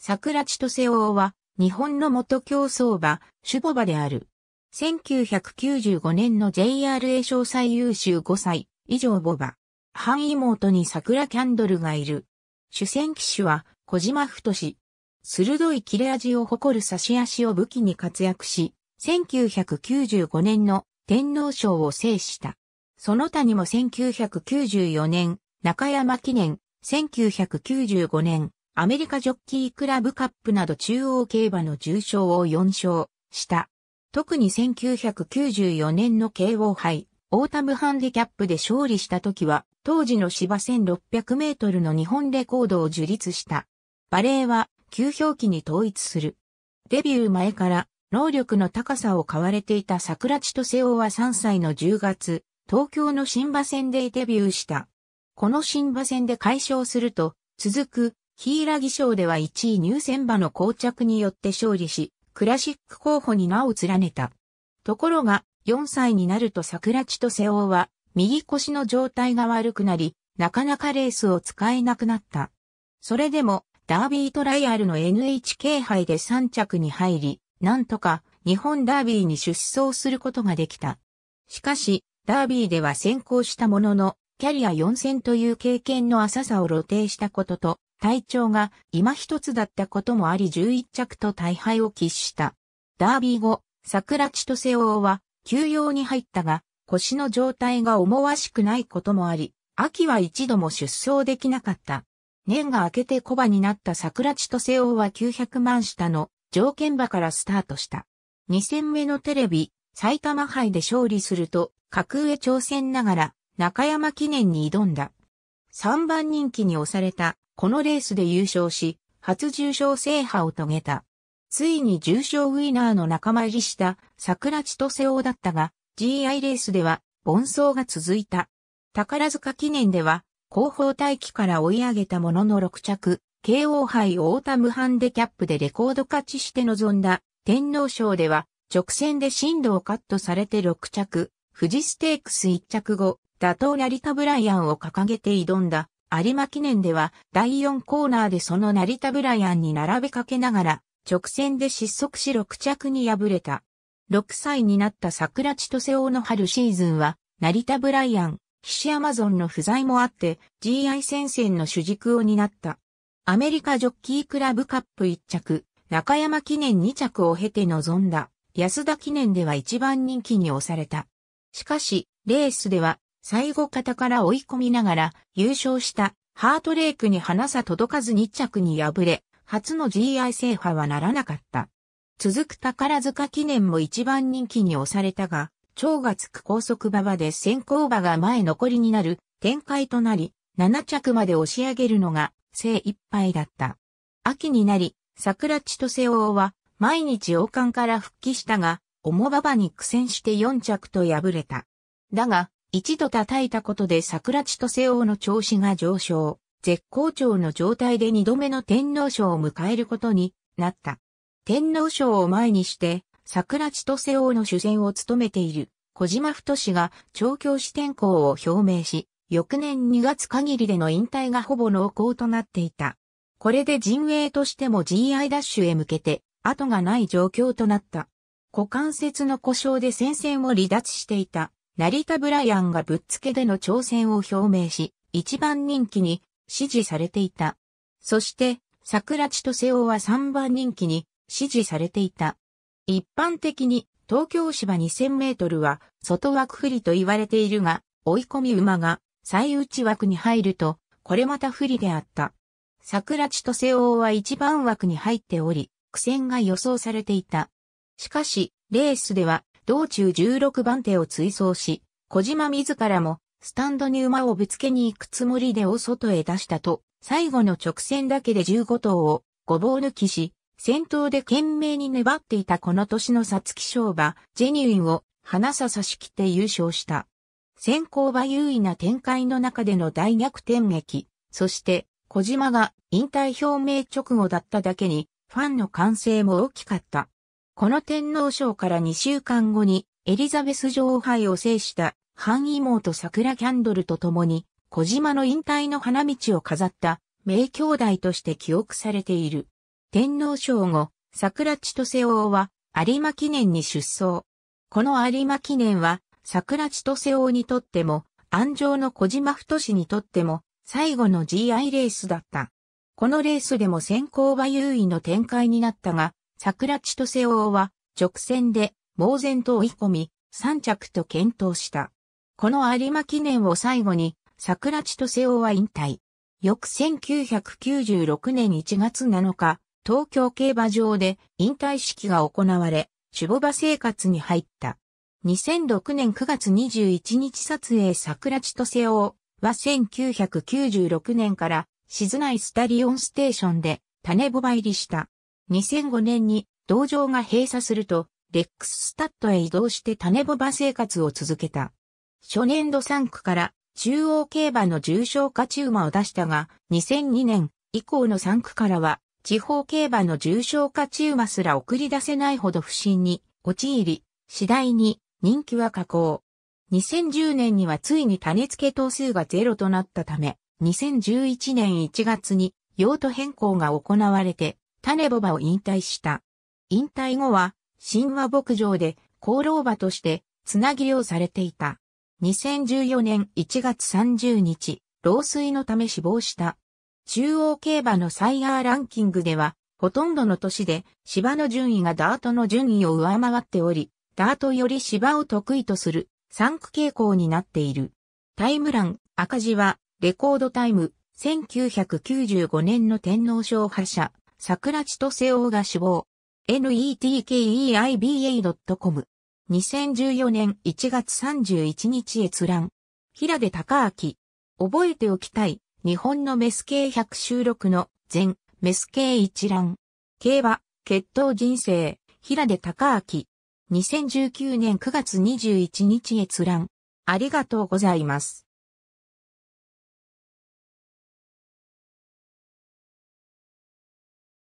桜千歳王は、日本の元競争馬、主母馬である。1995年の JRA 賞最優秀5歳以上母馬。半妹に桜キャンドルがいる。主戦騎手は小島太志。鋭い切れ味を誇る差し足を武器に活躍し、1995年の天皇賞を制した。その他にも1994年、中山記念、1995年、アメリカジョッキークラブカップなど中央競馬の重賞を4勝した。特に1994年の KO 杯、オータムハンディキャップで勝利した時は、当時の芝1600メートルの日本レコードを樹立した。バレーは、旧表記に統一する。デビュー前から、能力の高さを買われていた桜地と瀬尾は3歳の10月、東京の新馬戦でデビューした。この新馬戦で解消すると、続くヒ柊木賞では1位入選馬の膠着によって勝利し、クラシック候補に名を連ねた。ところが、4歳になると桜地と瀬尾は、右腰の状態が悪くなり、なかなかレースを使えなくなった。それでも、ダービートライアルの NHK 杯で3着に入り、なんとか日本ダービーに出走することができた。しかし、ダービーでは先行したものの、キャリア4戦という経験の浅さを露呈したことと、体調が今一つだったこともあり11着と大敗を喫した。ダービー後、桜千歳王は休養に入ったが、腰の状態が思わしくないこともあり、秋は一度も出走できなかった。年が明けて小馬になった桜千歳王は900万下の条件馬からスタートした。2戦目のテレビ、埼玉杯で勝利すると、格上挑戦ながら中山記念に挑んだ。3番人気に押されたこのレースで優勝し、初重賞制覇を遂げた。ついに重賞ウィナーの仲間入りした桜千歳王だったが、GI レースでは凡走が続いた。宝塚記念では、後方待機から追い上げたものの6着、慶応杯オータムハンデキャップでレコード勝ちして臨んだ天皇賞では、直線で進路をカットされて6着、富士ステークス1着後、打倒成田ブライアンを掲げて挑んだ有馬記念では第4コーナーでその成田ブライアンに並べかけながら直線で失速し6着に敗れた。6歳になった桜千歳王の春シーズンは成田ブライアン、岸アマゾンの不在もあって GI 戦線の主軸を担った。アメリカジョッキークラブカップ1着、中山記念2着を経て臨んだ安田記念では一番人気に押された。しかし、レースでは最後方から追い込みながら優勝したハートレイクに花さ届かず2着に敗れ、初の GI 制覇はならなかった。続く宝塚記念も一番人気に押されたが、蝶がつく高速馬場で先行馬が前残りになる展開となり、7着まで押し上げるのが精一杯だった。秋になり、桜千歳王は毎日王冠から復帰したが、重馬場に苦戦して4着と敗れた。だが、一度叩いたことで桜千歳王の調子が上昇、絶好調の状態で二度目の天皇賞を迎えることになった。天皇賞を前にして、桜千歳王の主戦を務めている小島太氏が調教師転校を表明し、翌年2月限りでの引退がほぼ濃厚となっていた。これで陣営としても GI ダッシュへ向けて、後がない状況となった。股関節の故障で戦線を離脱していた成田ブライアンがぶっつけでの挑戦を表明し、一番人気に支持されていた。そして、桜地と瀬尾は3番人気に支持されていた。一般的に東京芝2000メートルは外枠不利と言われているが、追い込み馬が最内枠に入ると、これまた不利であった。桜地と瀬尾は一番枠に入っており、苦戦が予想されていた。しかし、レースでは道中16番手を追走し、小島自らも、スタンドに馬をぶつけに行くつもりでお外へ出したと、最後の直線だけで15頭を、ごぼう抜きし、先頭で懸命に粘っていたこの年の皐月賞馬、ジェニュインを、花さ差し切って優勝した。先行馬優位な展開の中での大逆転劇、そして、小島が引退表明直後だっただけに、ファンの歓声も大きかった。この天皇賞から2週間後にエリザベス女王杯を制した半妹桜キャンドルと共に小島の引退の花道を飾った名兄弟として記憶されている。天皇賞後、桜千歳王は有馬記念に出走。この有馬記念は桜千歳王にとっても安城の小島太志にとっても最後の GI レースだった。このレースでも先行馬優位の展開になったが、桜千歳王は直線で猛然と追い込み、3着と検討した。この有馬記念を最後に桜千歳王は引退。翌1996年1月7日、東京競馬場で引退式が行われ、ュボ馬生活に入った。2006年9月21日撮影桜千歳王は1996年から静内スタリオンステーションで種ボバ入りした。2005年に道場が閉鎖すると、レックススタッドへ移動して種ボバ生活を続けた。初年度3区から中央競馬の重症勝ち馬を出したが、2002年以降の3区からは、地方競馬の重症勝ち馬すら送り出せないほど不振に陥り、次第に人気は下降。2010年にはついに種付け頭数がゼロとなったため、2011年1月に用途変更が行われて、タネボバを引退した。引退後は、神話牧場で功労馬としてつなぎをされていた。2014年1月30日、老衰のため死亡した。中央競馬のサイヤーランキングでは、ほとんどの年で芝の順位がダートの順位を上回っており、ダートより芝を得意とする3区傾向になっている。タイムラン、赤字は、レコードタイム、1995年の天皇賞覇者、桜千歳王が死亡。netkeiba.com。2014年1月31日閲覧。平出隆明。覚えておきたい。日本のメス系100収録の全メス系一覧。競馬、決闘人生、平出隆明。2019年9月21日閲覧。ありがとうございます。